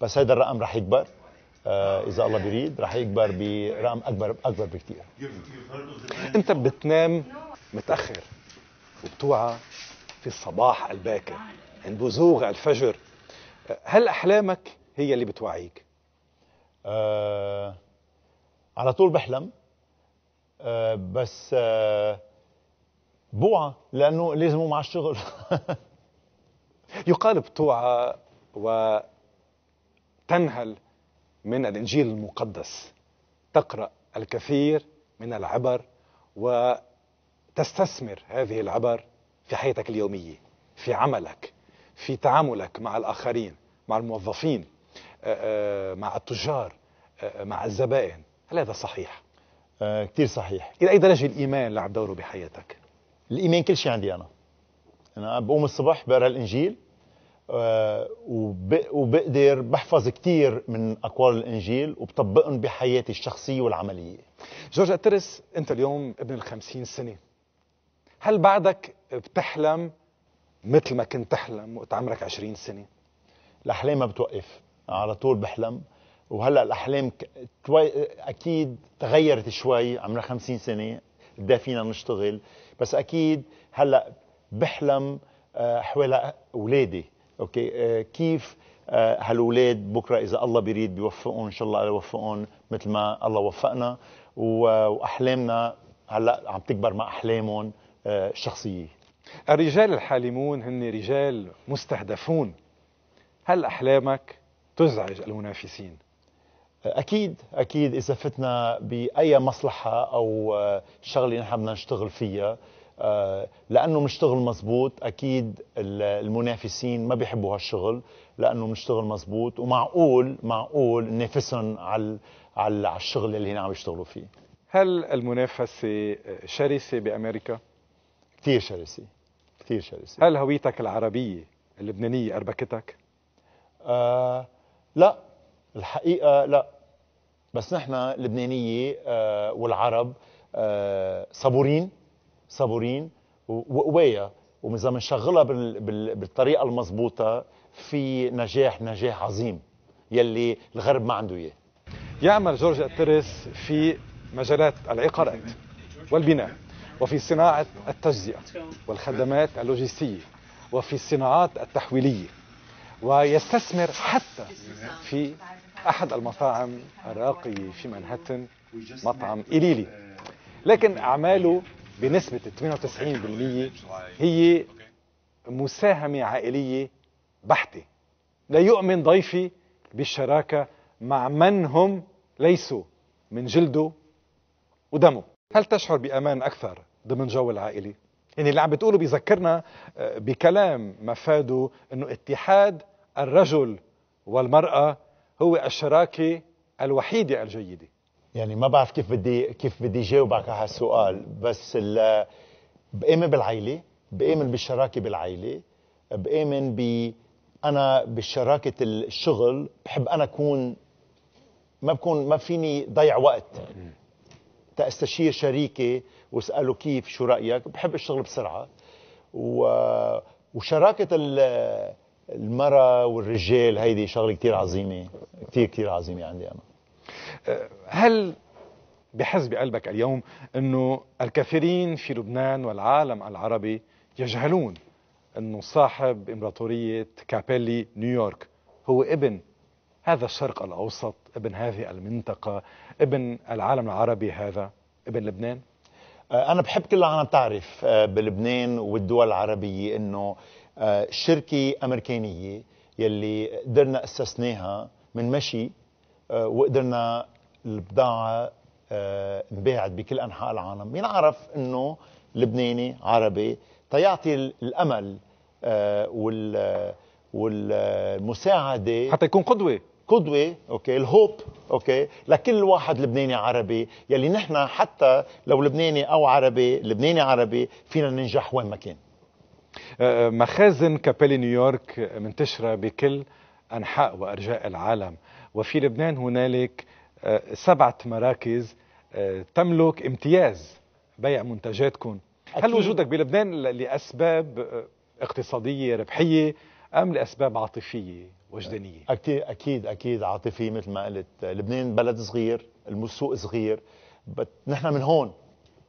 بس هذا الرقم رح يكبر آه اذا الله بيريد رح يكبر برقم اكبر اكبر بكثير انت بتنام متاخر وبتوعى في الصباح الباكر عند بزوغ الفجر آه، هل احلامك هي اللي بتوعيك آه على طول بحلم آه بس آه بوعى لانه لازم مع الشغل يقال بتوعى وتنهل من الانجيل المقدس تقرا الكثير من العبر وتستثمر هذه العبر في حياتك اليوميه في عملك في تعاملك مع الاخرين مع الموظفين مع التجار مع الزبائن هل هذا صحيح؟ آه، كثير صحيح إلى أي درجة الإيمان لعب دوره بحياتك؟ الإيمان كل شيء عندي أنا أنا بقوم الصبح بقرأ الإنجيل آه، وبقدر بحفظ كثير من أقوال الإنجيل وبطبقهم بحياتي الشخصية والعملية جورج أترس أنت اليوم ابن الخمسين سنة هل بعدك بتحلم مثل ما كنت تحلم وقت عمرك 20 سنة؟ الأحلام ما بتوقف على طول بحلم وهلا الاحلام توي... اكيد تغيرت شوي عمرها 50 سنه بدا فينا نشتغل بس اكيد هلا بحلم آه، حول اولادي اوكي آه، كيف آه، هالولاد بكره اذا الله بيريد بيوفقهم ان شاء الله يوفقهم مثل ما الله وفقنا واحلامنا هلا عم تكبر مع احلامهم الشخصيه الرجال الحالمون هن رجال مستهدفون هل احلامك تزعج المنافسين اكيد اكيد اذا فتنا باي مصلحه او آه، شغله نحن بدنا نشتغل فيها آه، لانه بنشتغل مزبوط اكيد المنافسين ما بيحبوا هالشغل لانه بنشتغل مزبوط ومعقول معقول ننافسهم على على الشغل اللي هن عم يشتغلوا فيه هل المنافسه شرسه بامريكا كثير شرسه كثير شرسه هل هويتك العربيه اللبنانيه اربكتك آه لا الحقيقه لا بس نحن اللبنانيه آه، والعرب آه، صبورين صبورين وقوايا واذا بنشغلها بالطريقه المضبوطه في نجاح نجاح عظيم يلي الغرب ما عنده اياه يعمل جورج الترس في مجالات العقارات والبناء وفي صناعة التجزئة والخدمات اللوجستية وفي الصناعات التحويلية ويستثمر حتى في أحد المطاعم الراقية في مانهاتن مطعم إليلي لكن أعماله بنسبة 98% هي مساهمة عائلية بحتة لا يؤمن ضيفي بالشراكة مع من هم ليسوا من جلده ودمه هل تشعر بأمان أكثر ضمن جو العائله يعني اللي عم بتقوله بيذكرنا آه، بكلام مفاده أنه اتحاد الرجل والمرأة هو الشراكة الوحيدة الجيدة يعني ما بعرف كيف بدي كيف بدي جاوبك على هالسؤال بس بآمن بالعيلة بآمن بالشراكة بالعيلة بآمن ب أنا بشراكة الشغل بحب أنا أكون ما بكون ما فيني ضيع وقت تأستشير شريكي واسأله كيف شو رأيك بحب الشغل بسرعة و... وشراكة ال المرأة والرجال هيدي شغلة كتير عظيمة كتير كتير عظيمة عندي أنا أه، هل بحس بقلبك اليوم أنه الكثيرين في لبنان والعالم العربي يجهلون أنه صاحب إمبراطورية كابيلي نيويورك هو ابن هذا الشرق الأوسط ابن هذه المنطقة ابن العالم العربي هذا ابن لبنان أه، أنا بحب كل العالم تعرف أه، بلبنان والدول العربية أنه آه، شركه امريكانيه يلي قدرنا اسسناها من مشي آه، وقدرنا البضاعه آه، انباعت بكل انحاء العالم عرف انه لبناني عربي تيعطي الامل والمساعده حتى يكون قدوه قدوه اوكي الهوب اوكي لكل واحد لبناني عربي يلي نحن حتى لو لبناني او عربي لبناني عربي فينا ننجح وين ما كان آه، مخازن كابيلي نيويورك منتشرة بكل أنحاء وأرجاء العالم وفي لبنان هنالك آه، سبعة مراكز آه، تملك امتياز بيع منتجاتكم أكيد. هل وجودك بلبنان لأسباب اقتصادية ربحية أم لأسباب عاطفية وجدانية أكيد أكيد, أكيد عاطفية مثل ما قلت لبنان بلد صغير السوق صغير نحن من هون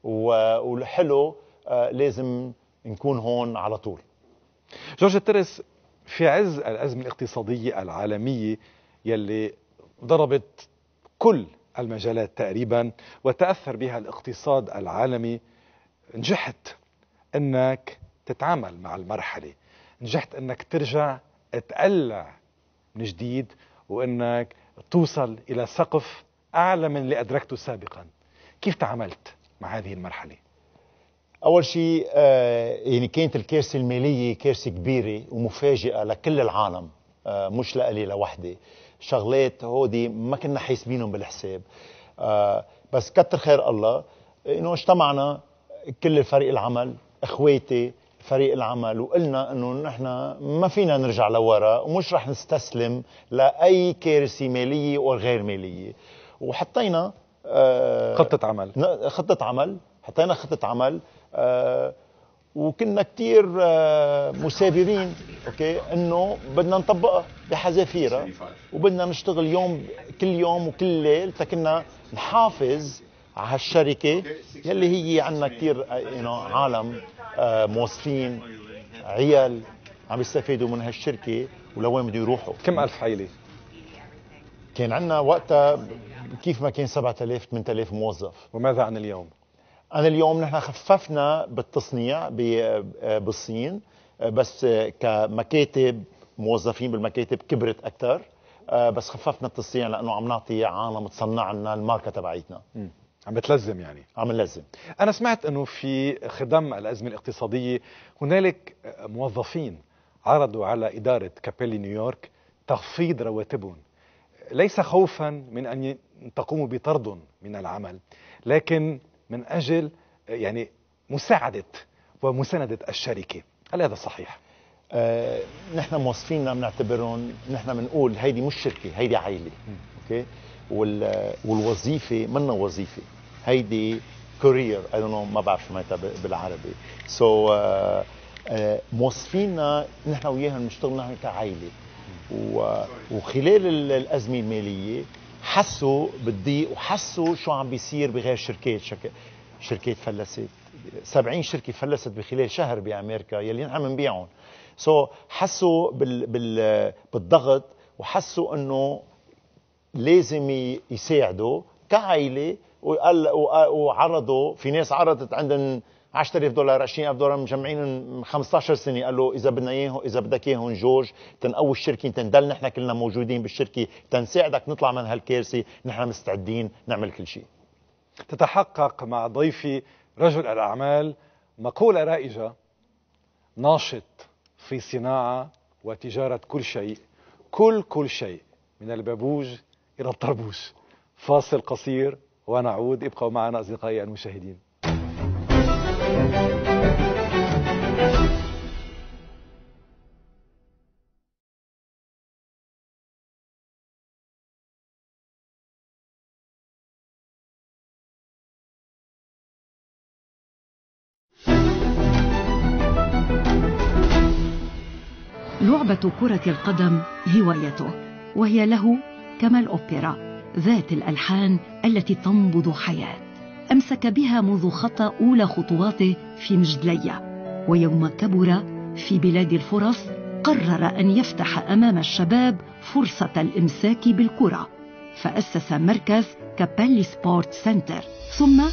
والحلو لازم نكون هون على طول جورج تيرس في عز الأزمة الاقتصادية العالمية يلي ضربت كل المجالات تقريبا وتأثر بها الاقتصاد العالمي نجحت أنك تتعامل مع المرحلة نجحت أنك ترجع تقلع من جديد وأنك توصل إلى سقف أعلى من اللي أدركته سابقا كيف تعاملت مع هذه المرحلة؟ اول شيء آه، يعني كانت الكارثه الماليه كارثه كبيره ومفاجئه لكل العالم آه، مش لالي لوحدي شغلات هودي ما كنا حاسبينهم بالحساب آه، بس كتر خير الله انه اجتمعنا كل فريق العمل اخواتي فريق العمل وقلنا انه نحن ما فينا نرجع لورا ومش رح نستسلم لاي كارثه ماليه وغير ماليه وحطينا خطه عمل خطه عمل حطينا خطه عمل آه، وكنا كثير آه، مثابرين اوكي انه بدنا نطبقها بحذافيرها وبدنا نشتغل يوم كل يوم وكل ليل تكنا نحافظ على هالشركه يلي هي عندنا كثير آه، عالم موظفين عيال عم يستفيدوا من هالشركه ولوين بده يروحوا كم الف عائله كان عندنا وقتها كيف ما كان 7000 8000 موظف وماذا عن اليوم انا اليوم نحن خففنا بالتصنيع آه، بالصين آه، بس آه، كمكاتب موظفين بالمكاتب كبرت اكثر بس خففنا التصنيع لانه عم نعطي عالم تصنع لنا الماركه تبعيتنا عم بتلزم يعني عم نلزم انا سمعت انه في خدم الازمه الاقتصاديه هنالك موظفين عرضوا على اداره كابيلي نيويورك تخفيض رواتبهم ليس خوفا من ان تقوموا بطرد من العمل لكن من أجل يعني مساعدة ومساندة الشركة هل هذا صحيح؟ آه، نحن موظفيننا بنعتبرهم نحن بنقول هيدي مش شركه هيدي عائله اوكي والوظيفه منا وظيفه هيدي كورير اي دون ما بعرف شو معناتها بالعربي سو so, آه، آه، نحن وياهم بنشتغل نحن كعائله وخلال الازمه الماليه حسوا بالضيق وحسوا شو عم بيصير بغير شركات شك... شركات فلست 70 شركه فلست بخلال شهر بامريكا يلي نحن بنبيعهم سو so, حسوا بال... بال... بالضغط وحسوا انه لازم يساعدوا كعائله وقال وعرضوا في ناس عرضت عندهم 10000 دولار 20000 دولار مجمعين 15 سنه قال له اذا بدنا اياهم اذا بدك اياهم جورج تنقوي الشركه تندل نحن كلنا موجودين بالشركه تنساعدك نطلع من هالكارثه نحن مستعدين نعمل كل شيء تتحقق مع ضيفي رجل الاعمال مقوله رائجه ناشط في صناعه وتجاره كل شيء كل كل شيء من البابوج الى الطربوش فاصل قصير ونعود ابقوا معنا اصدقائي المشاهدين كرة القدم هوايته وهي له كما الأوبرا ذات الألحان التي تنبض حياة أمسك بها منذ خطى أولى خطواته في مجدلية ويوم كبر في بلاد الفرص قرر أن يفتح أمام الشباب فرصة الإمساك بالكرة فأسس مركز كابالي سبورت سنتر ثم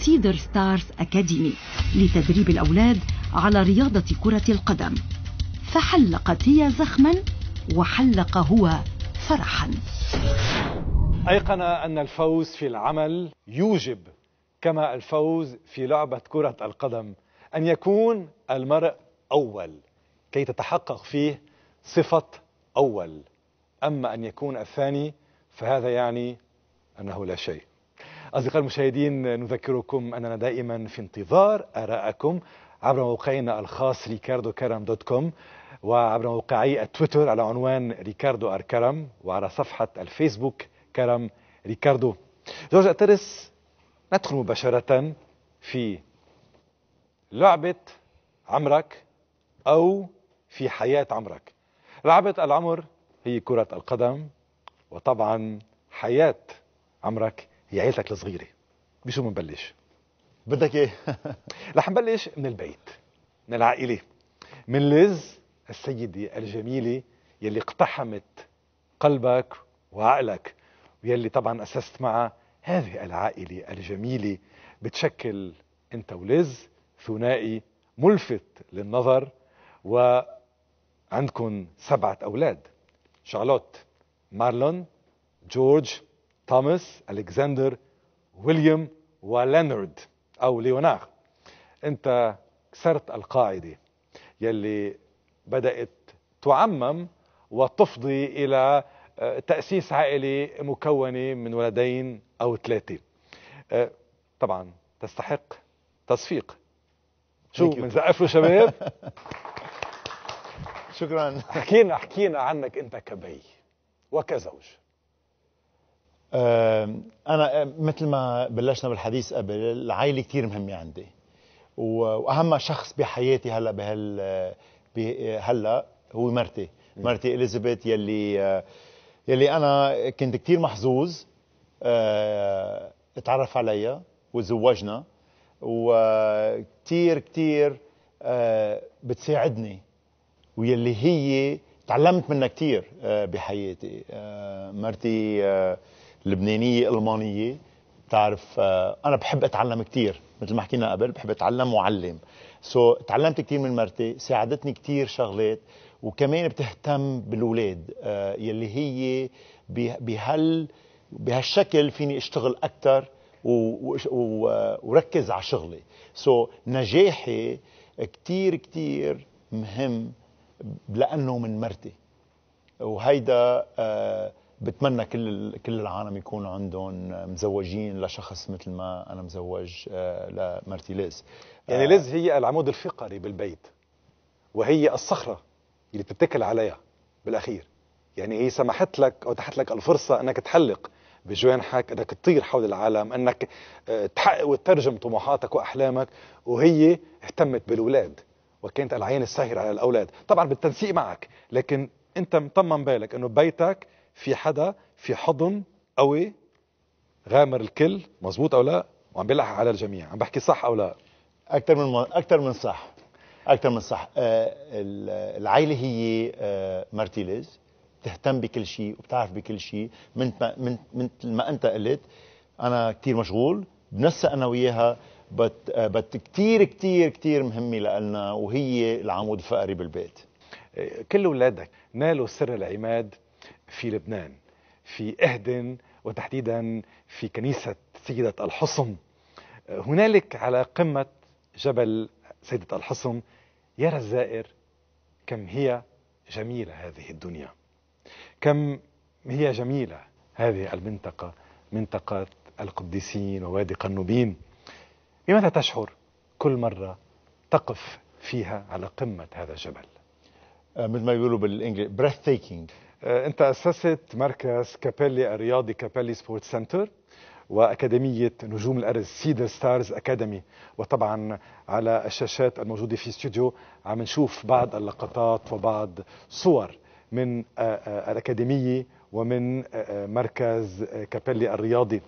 سيدر ستارز أكاديمي لتدريب الأولاد على رياضة كرة القدم فحلقت هي زخما وحلق هو فرحا أيقن أن الفوز في العمل يوجب كما الفوز في لعبة كرة القدم أن يكون المرء أول كي تتحقق فيه صفة أول أما أن يكون الثاني فهذا يعني أنه لا شيء أصدقائي المشاهدين نذكركم أننا دائما في انتظار آراءكم عبر موقعنا الخاص ريكاردو كرم دوت كوم وعبر موقعي التويتر على عنوان ريكاردو ار كرم وعلى صفحة الفيسبوك كرم ريكاردو زوج أترس ندخل مباشرة في لعبة عمرك أو في حياة عمرك لعبة العمر هي كرة القدم وطبعا حياة عمرك هي عيلتك الصغيرة بشو منبلش؟ بدك ايه رح نبلش من البيت من العائله من لز السيده الجميله يلي اقتحمت قلبك وعقلك ويلي طبعا اسست معها هذه العائله الجميله بتشكل انت ولز ثنائي ملفت للنظر وعندكم سبعه اولاد شارلوت مارلون جورج توماس الكسندر ويليام ولينارد أو ليوناغ أنت كسرت القاعدة يلي بدأت تعمم وتفضي إلى آه، تأسيس عائلة مكونة من ولدين أو ثلاثة آه، طبعا تستحق تصفيق شو بنزقف له شباب شكرا حكينا حكينا عنك انت كبي وكزوج آه، أنا آه، مثل ما بلشنا بالحديث قبل العائلة كثير مهمة عندي وأهم شخص بحياتي هلا بهال هلا هو مرتي مرتي إليزابيث يلي آه، يلي أنا كنت كثير محظوظ اتعرف عليها وتزوجنا وكثير كثير بتساعدني ويلي هي تعلمت منها كثير بحياتي مرتي لبنانيه المانيه بتعرف آه، انا بحب اتعلم كثير مثل ما حكينا قبل بحب اتعلم وعلم سو so, تعلمت كثير من مرتي ساعدتني كثير شغلات وكمان بتهتم بالاولاد آه، يلي هي بهال بهالشكل فيني اشتغل اكثر وركز على شغلي سو so, نجاحي كثير كثير مهم لانه من مرتي وهيدا آه، بتمنى كل كل العالم يكونوا عندهم مزوجين لشخص مثل ما انا مزوج آه، لمرتي ليز يعني آه، ليز هي العمود الفقري بالبيت وهي الصخره اللي بتتكل عليها بالاخير يعني هي سمحت لك او اتاحت لك الفرصه انك تحلق بجوانحك انك تطير حول العالم انك آه، تحقق وتترجم طموحاتك واحلامك وهي اهتمت بالاولاد وكانت العين الساهره على الاولاد طبعا بالتنسيق معك لكن انت مطمن بالك انه بيتك في حدا في حضن قوي غامر الكل مزبوط او لا وعم بيلحق على الجميع عم بحكي صح او لا اكثر من اكثر من صح اكثر من صح آه العائله هي آه مارتيليز بتهتم بكل شيء وبتعرف بكل شيء مثل ما من ما انت قلت انا كثير مشغول بنسق انا وياها بت آه، بت كثير كثير كثير مهمه لنا وهي العمود الفقري بالبيت آه، كل اولادك نالوا سر العماد في لبنان في إهدن وتحديدا في كنيسة سيدة الحصن هنالك على قمة جبل سيدة الحصن يرى الزائر كم هي جميلة هذه الدنيا كم هي جميلة هذه المنطقة منطقة القديسين ووادي قنوبين بماذا تشعر كل مرة تقف فيها على قمة هذا الجبل مثل ما يقولوا بالإنجليزي breathtaking آه، انت اسست مركز كابيلي الرياضي كابيلي سبورت سنتر واكاديميه نجوم الارز سيدر ستارز اكاديمي وطبعا على الشاشات الموجوده في استوديو عم نشوف بعض اللقطات وبعض صور من آه، آه، الاكاديميه ومن مركز كابيلي الرياضي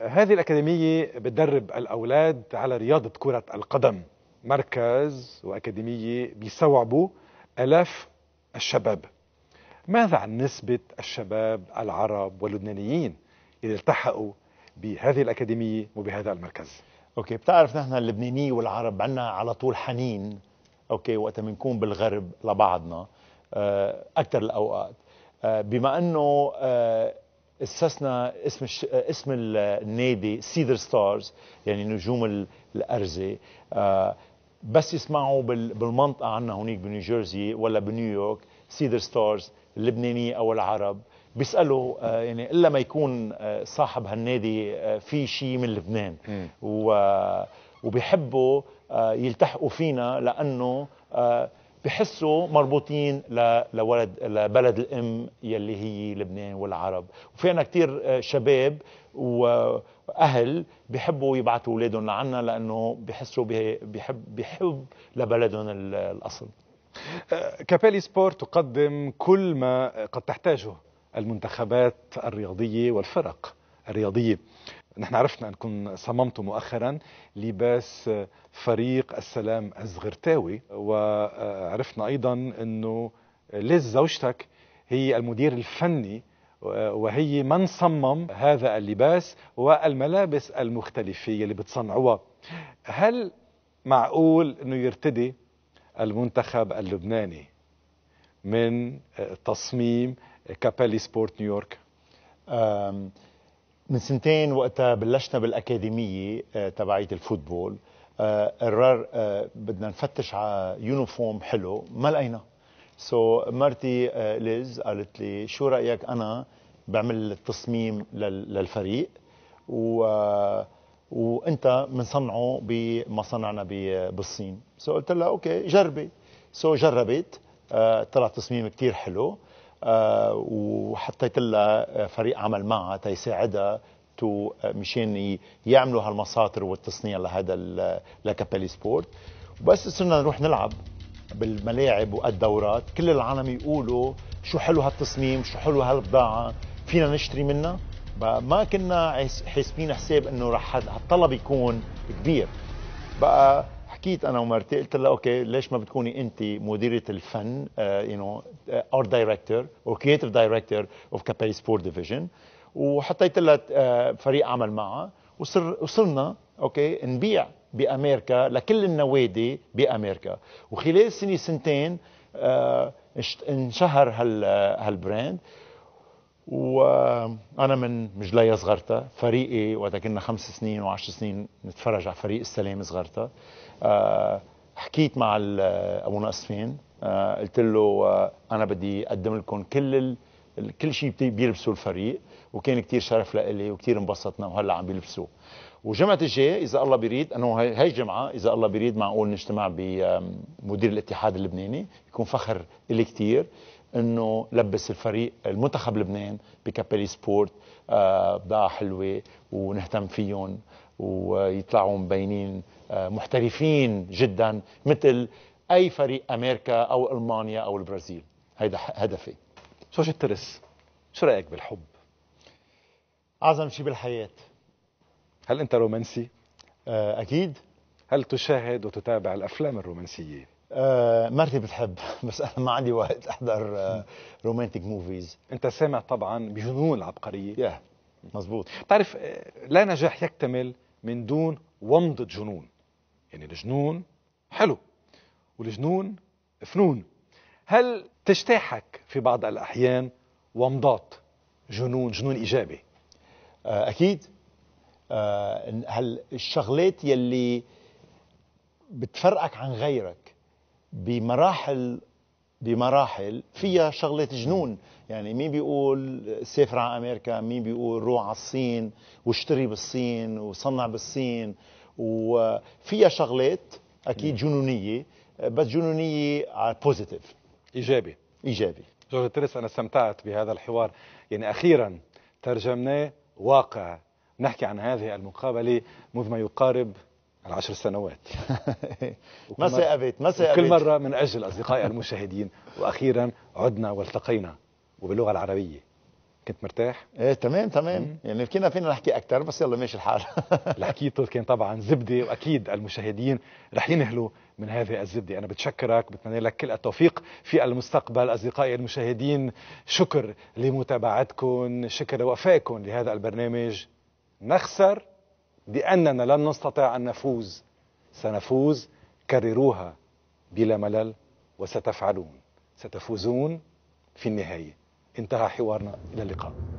هذه الاكاديميه بتدرب الاولاد على رياضه كره القدم مركز واكاديميه بيستوعبوا الاف الشباب ماذا عن نسبة الشباب العرب واللبنانيين اللي التحقوا بهذه الأكاديمية وبهذا المركز؟ أوكي بتعرف نحن اللبناني والعرب عنا على طول حنين أوكي وقت بنكون بالغرب لبعضنا آه، أكثر الأوقات آه، بما أنه آه، اسسنا اسم اسم النادي سيدر ستارز يعني نجوم الأرزة بس يسمعوا بالمنطقة عنا هونيك بنيوجيرسي ولا بنيويورك سيدر ستارز اللبنانية أو العرب بيسالوا آه، يعني الا ما يكون آه، صاحب هالنادي آه، في شيء من لبنان و وبيحبوا يلتحقوا فينا لانه بحسوا مربوطين لولد لبلد الام يلي هي لبنان والعرب وفي عنا كثير شباب واهل بحبوا يبعثوا اولادهم لعنا لانه بحسوا بحب بحب لبلدهم الاصل كابالي سبورت تقدم كل ما قد تحتاجه المنتخبات الرياضية والفرق الرياضية نحن عرفنا أنكم صممتم مؤخرا لباس فريق السلام الزغرتاوي وعرفنا أيضا أنه ليز زوجتك هي المدير الفني وهي من صمم هذا اللباس والملابس المختلفة اللي بتصنعوها هل معقول أنه يرتدي المنتخب اللبناني من آه، تصميم آه، كابالي سبورت نيويورك من سنتين وقتها بلشنا بالاكاديميه آه، تبعيه الفوتبول قرر بدنا نفتش على يونيفورم حلو ما لقينا سو so, مرتي ليز قالت لي شو رايك انا بعمل التصميم للفريق و وانت بنصنعه بمصنعنا بالصين سو قلت لها اوكي جربي سو جربت آه، طلع تصميم كثير حلو آه، وحطيت لها فريق عمل معها تيساعدها تو مشان يعملوا هالمساطر والتصنيع لهذا لكابيلي سبورت وبس صرنا نروح نلعب بالملاعب والدورات كل العالم يقولوا شو حلو هالتصميم شو حلو هالبضاعه فينا نشتري منها بقى ما كنا حاسبين حساب انه رح الطلب يكون كبير بقى حكيت انا ومرتي قلت لها اوكي ليش ما بتكوني انت مديره الفن يو نو ارت دايركتور او كرييتيف دايركتور اوف كاباري سبورت ديفيجن وحطيت لها آه، فريق عمل معها وصر وصرنا اوكي نبيع بامريكا لكل النوادي بامريكا وخلال سنه سنتين آه، انشهر هال هالبراند وانا من مجلية صغرتها فريقي وقت كنا خمس سنين وعشر سنين نتفرج على فريق السلام صغرتها آه، حكيت مع ابو ناصفين آه، قلت له آه، انا بدي اقدم لكم كل ال... كل شيء بيلبسوا الفريق وكان كتير شرف لإلي وكتير انبسطنا وهلا عم بيلبسوه وجمعة الجاي إذا الله بيريد أنه هاي الجمعة إذا الله بيريد معقول نجتمع بمدير الاتحاد اللبناني يكون فخر إلي كتير انه لبس الفريق المنتخب لبنان بكابيلي سبورت آه، بضاعه حلوه ونهتم فيهم ويطلعوا مبينين آه، محترفين جدا مثل اي فريق امريكا او المانيا او البرازيل هيدا هدفي شو الترس شو رايك بالحب اعظم شيء بالحياه هل انت رومانسي آه، اكيد هل تشاهد وتتابع الافلام الرومانسيه آه مرتي بتحب بس انا ما عندي وقت احضر آه رومانتك موفيز انت سامع طبعا بجنون العبقريه يا yeah. مزبوط بتعرف آه، لا نجاح يكتمل من دون ومضة جنون يعني الجنون حلو والجنون فنون هل تجتاحك في بعض الاحيان ومضات جنون جنون ايجابي آه اكيد آه، هل الشغلات يلي بتفرقك عن غيرك بمراحل بمراحل فيها شغلة جنون يعني مين بيقول سافر على أمريكا مين بيقول روح على الصين واشتري بالصين وصنع بالصين وفيها شغلات أكيد جنونية بس جنونية على بوزيتيف إيجابي إيجابي جورج تريس أنا استمتعت بهذا الحوار يعني أخيرا ترجمناه واقع نحكي عن هذه المقابلة منذ ما يقارب العشر سنوات ما سأبت ما سأبت كل مرة من أجل أصدقائي المشاهدين وأخيرا عدنا والتقينا وباللغة العربية كنت مرتاح؟ ايه تمام تمام يعني كنا فينا نحكي اكثر بس يلا ماشي الحال اللي حكيته كان طبعا زبده واكيد المشاهدين رح ينهلوا من هذه الزبده، انا بتشكرك بتمنى لك كل التوفيق في المستقبل اصدقائي المشاهدين شكر لمتابعتكم، شكر لوفائكم لهذا البرنامج نخسر بأننا لن نستطيع أن نفوز سنفوز كرروها بلا ملل وستفعلون ستفوزون في النهاية انتهى حوارنا إلى اللقاء